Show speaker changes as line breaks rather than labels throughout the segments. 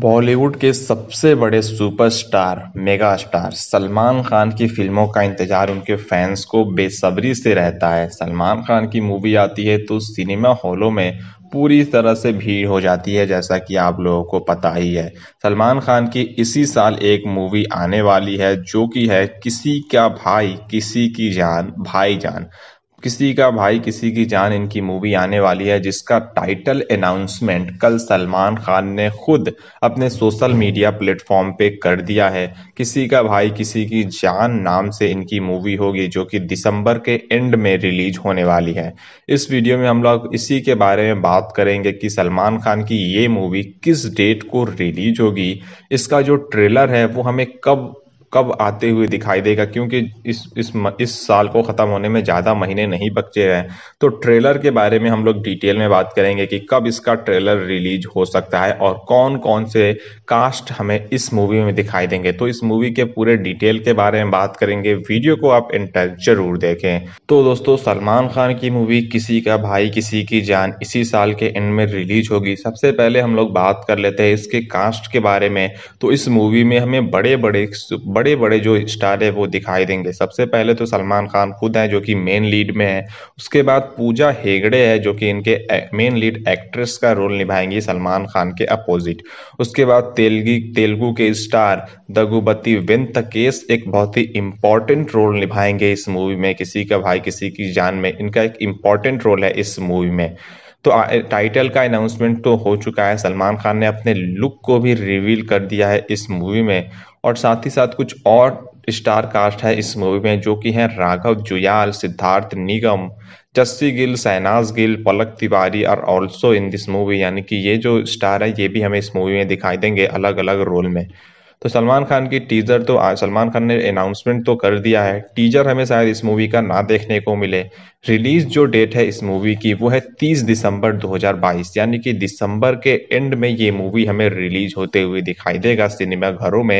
बॉलीवुड के सबसे बड़े सुपरस्टार स्टार सलमान खान की फिल्मों का इंतजार उनके फैंस को बेसब्री से रहता है सलमान खान की मूवी आती है तो सिनेमा हॉलों में पूरी तरह से भीड़ हो जाती है जैसा कि आप लोगों को पता ही है सलमान खान की इसी साल एक मूवी आने वाली है जो कि है किसी का भाई किसी की जान भाई जान किसी का भाई किसी की जान इनकी मूवी आने वाली है जिसका टाइटल अनाउंसमेंट कल सलमान खान ने खुद अपने सोशल मीडिया प्लेटफॉर्म पे कर दिया है किसी का भाई किसी की जान नाम से इनकी मूवी होगी जो कि दिसंबर के एंड में रिलीज होने वाली है इस वीडियो में हम लोग इसी के बारे में बात करेंगे कि सलमान खान की ये मूवी किस डेट को रिलीज होगी इसका जो ट्रेलर है वो हमें कब कब आते हुए दिखाई देगा क्योंकि इस इस इस साल को ख़त्म होने में ज़्यादा महीने नहीं बचे हैं तो ट्रेलर के बारे में हम लोग डिटेल में बात करेंगे कि कब इसका ट्रेलर रिलीज हो सकता है और कौन कौन से कास्ट हमें इस मूवी में दिखाई देंगे तो इस मूवी के पूरे डिटेल के बारे में बात करेंगे वीडियो को आप इंटर जरूर देखें तो दोस्तों सलमान खान की मूवी किसी का भाई किसी की जान इसी साल के एंड में रिलीज होगी सबसे पहले हम लोग बात कर लेते हैं इसके कास्ट के बारे में तो इस मूवी में हमें बड़े बड़े बड़े बड़े जो स्टार है वो दिखाई देंगे सबसे पहले तो सलमान खान खुद हैं जो कि मेन लीड में है उसके बाद पूजा हेगड़े है जो कि इनके मेन लीड एक्ट्रेस का रोल निभाएंगी सलमान खान के अपोजिट उसके बाद तेलगी तेलुगु के स्टार दगुबती वेंतकेश एक बहुत ही इम्पॉर्टेंट रोल निभाएंगे इस मूवी में किसी का भाई किसी की जान में इनका एक इम्पॉर्टेंट रोल है इस मूवी में तो टाइटल का अनाउंसमेंट तो हो चुका है सलमान खान ने अपने लुक को भी रिवील कर दिया है इस मूवी में और साथ ही साथ कुछ और स्टार कास्ट है इस मूवी में जो कि हैं राघव जुयाल सिद्धार्थ निगम जस्सी गिल सहनाज गिल पलक तिवारी और ऑल्सो इन दिस मूवी यानी कि ये जो स्टार है ये भी हमें इस मूवी में दिखाई देंगे अलग अलग रोल में तो सलमान खान की टीजर तो सलमान खान ने अनाउंसमेंट तो कर दिया है टीजर हमें शायद इस मूवी का ना देखने को मिले रिलीज जो डेट है इस मूवी की वो है 30 दिसंबर 2022 यानी कि दिसंबर के एंड में ये मूवी हमें रिलीज होते हुए दिखाई देगा सिनेमा घरों में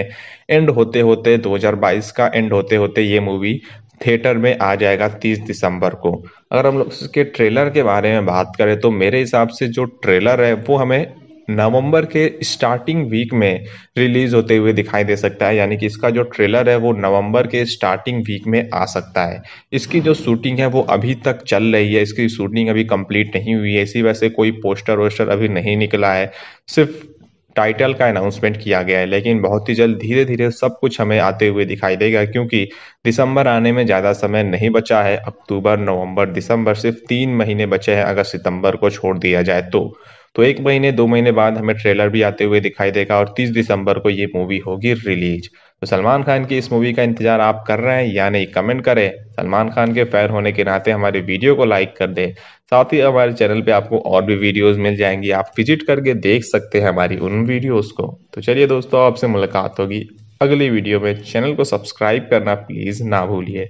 एंड होते होते 2022 का एंड होते होते ये मूवी थिएटर में आ जाएगा 30 दिसंबर को अगर हम लोग इसके ट्रेलर के बारे में बात करें तो मेरे हिसाब से जो ट्रेलर है वो हमें नवंबर के स्टार्टिंग वीक में रिलीज होते हुए दिखाई दे सकता है यानी कि इसका जो ट्रेलर है वो नवंबर के स्टार्टिंग वीक में आ सकता है इसकी जो शूटिंग है वो अभी तक चल रही है इसकी शूटिंग अभी कंप्लीट नहीं हुई है इसी वजह से कोई पोस्टर वोस्टर अभी नहीं निकला है सिर्फ टाइटल का अनाउंसमेंट किया गया है लेकिन बहुत ही जल्द धीरे धीरे सब कुछ हमें आते हुए दिखाई देगा क्योंकि दिसंबर आने में ज़्यादा समय नहीं बचा है अक्टूबर नवंबर दिसंबर सिर्फ तीन महीने बचे हैं अगर सितंबर को छोड़ दिया जाए तो तो एक महीने दो महीने बाद हमें ट्रेलर भी आते हुए दिखाई देगा और तीस दिसंबर को ये मूवी होगी रिलीज तो सलमान खान की इस मूवी का इंतजार आप कर रहे हैं या नहीं कमेंट करें सलमान खान के फैन होने के नाते हमारे वीडियो को लाइक कर दें साथ ही हमारे चैनल पे आपको और भी वीडियोस मिल जाएंगी आप विजिट करके देख सकते हैं हमारी उन वीडियोस को तो चलिए दोस्तों आपसे मुलाकात होगी अगली वीडियो में चैनल को सब्सक्राइब करना प्लीज़ ना भूलिए